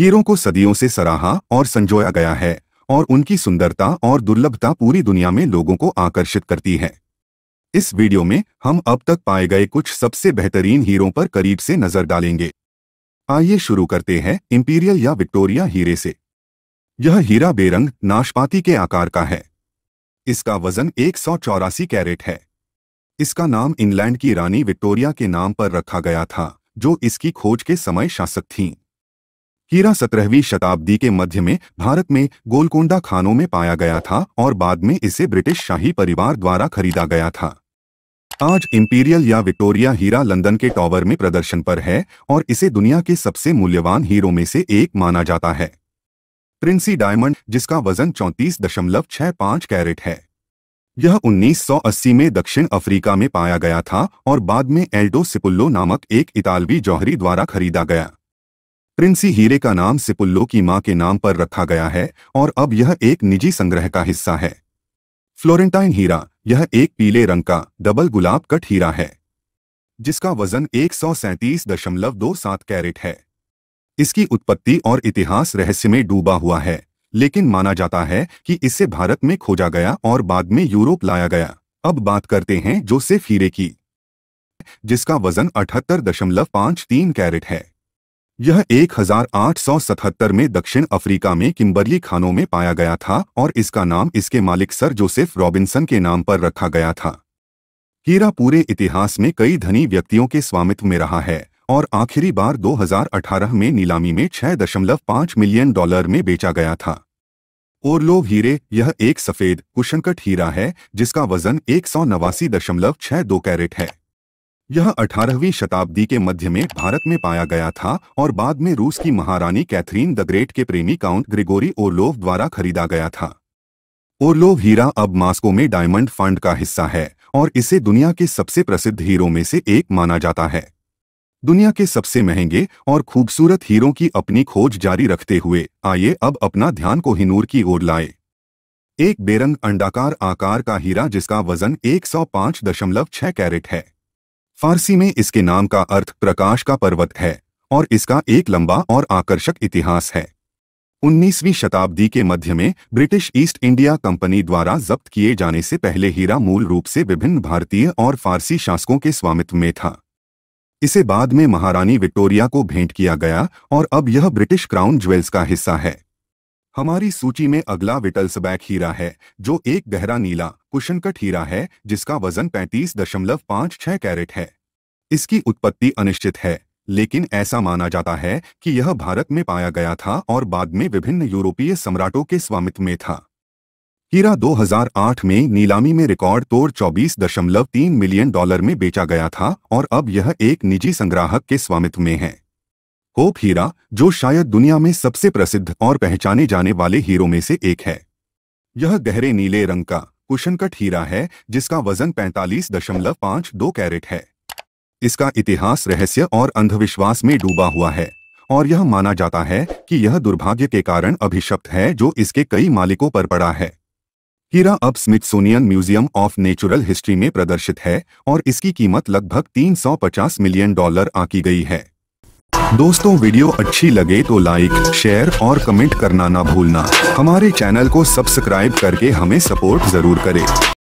हीरों को सदियों से सराहा और संजोया गया है और उनकी सुंदरता और दुर्लभता पूरी दुनिया में लोगों को आकर्षित करती है इस वीडियो में हम अब तक पाए गए कुछ सबसे बेहतरीन हीरों पर करीब से नजर डालेंगे आइए शुरू करते हैं इंपीरियल या विक्टोरिया हीरे से यह हीरा बेरंग नाशपाती के आकार का है इसका वजन एक कैरेट है इसका नाम इंग्लैंड की रानी विक्टोरिया के नाम पर रखा गया था जो इसकी खोज के समय शासक थीं हीरा सत्रहवीं शताब्दी के मध्य में भारत में गोलकोंडा खानों में पाया गया था और बाद में इसे ब्रिटिश शाही परिवार द्वारा खरीदा गया था आज इंपीरियल या विक्टोरिया हीरा लंदन के टॉवर में प्रदर्शन पर है और इसे दुनिया के सबसे मूल्यवान हीरो में से एक माना जाता है प्रिंसी डायमंड जिसका वजन चौंतीस दशमलव पाँच कैरेट है यह 1980 में दक्षिण अफ्रीका में पाया गया था और बाद में एल्डो सिपुल्लो नामक एक इतालवी जौहरी द्वारा खरीदा गया प्रिंसी हीरे का नाम सिपुल्लो की मां के नाम पर रखा गया है और अब यह एक निजी संग्रह का हिस्सा है फ्लोरेंटाइन हीरा यह एक पीले रंग का डबल गुलाब कट हीरा है जिसका वजन एक कैरेट है इसकी उत्पत्ति और इतिहास रहस्य में डूबा हुआ है लेकिन माना जाता है कि इसे भारत में खोजा गया और बाद में यूरोप लाया गया अब बात करते हैं जोसेफ हीरे की जिसका वजन अठहत्तर दशमलव पांच तीन कैरेट है यह 1877 में दक्षिण अफ्रीका में किम्बरली खानों में पाया गया था और इसका नाम इसके मालिक सर जोसेफ रॉबिन्सन के नाम पर रखा गया था हीरा पूरे इतिहास में कई धनी व्यक्तियों के स्वामित्व में रहा है और आखिरी बार 2018 में नीलामी में 6.5 मिलियन डॉलर में बेचा गया था लोग हीरे यह एक सफ़ेद कुशनकट हीरा है जिसका वजन एक कैरेट है यह 18वीं शताब्दी के मध्य में भारत में पाया गया था और बाद में रूस की महारानी कैथरीन द ग्रेट के प्रेमी काउंट ग्रिगोरी ओरलोव द्वारा खरीदा गया था ओरलोव हीरा अब मास्को में डायमंड फंड का हिस्सा है और इसे दुनिया के सबसे प्रसिद्ध हीरो में से एक माना जाता है दुनिया के सबसे महंगे और खूबसूरत हीरो की अपनी खोज जारी रखते हुए आइए अब अपना ध्यान को हिनूर की ओर लाए एक बेरंग अंडाकार आकार का हीरा जिसका वजन 105.6 कैरेट है फारसी में इसके नाम का अर्थ प्रकाश का पर्वत है और इसका एक लंबा और आकर्षक इतिहास है 19वीं शताब्दी के मध्य में ब्रिटिश ईस्ट इंडिया कंपनी द्वारा जब्त किए जाने से पहले हीरा मूल रूप से विभिन्न भारतीय और फारसी शासकों के स्वामित्व में था इसे बाद में महारानी विक्टोरिया को भेंट किया गया और अब यह ब्रिटिश क्राउन ज्वेल्स का हिस्सा है हमारी सूची में अगला विटल्सबैक हीरा है जो एक गहरा नीला कुशनकट हीरा है जिसका वजन पैंतीस दशमलव पाँच छह कैरेट है इसकी उत्पत्ति अनिश्चित है लेकिन ऐसा माना जाता है कि यह भारत में पाया गया था और बाद में विभिन्न यूरोपीय सम्राटों के स्वामित्व में था हीरा 2008 में नीलामी में रिकॉर्ड तोड़ 24.3 मिलियन डॉलर में बेचा गया था और अब यह एक निजी संग्राहक के स्वामित्व में है होप हीरा जो शायद दुनिया में सबसे प्रसिद्ध और पहचाने जाने वाले हीरो में से एक है यह गहरे नीले रंग का कुशनकट हीरा है जिसका वजन 45.52 कैरेट है इसका इतिहास रहस्य और अंधविश्वास में डूबा हुआ है और यह माना जाता है कि यह दुर्भाग्य के कारण अभिशप्त है जो इसके कई मालिकों पर पड़ा है हीरा अब Smithsonian museum of natural history में प्रदर्शित है और इसकी कीमत लगभग 350 मिलियन डॉलर आकी गई है दोस्तों वीडियो अच्छी लगे तो लाइक शेयर और कमेंट करना ना भूलना हमारे चैनल को सब्सक्राइब करके हमें सपोर्ट जरूर करें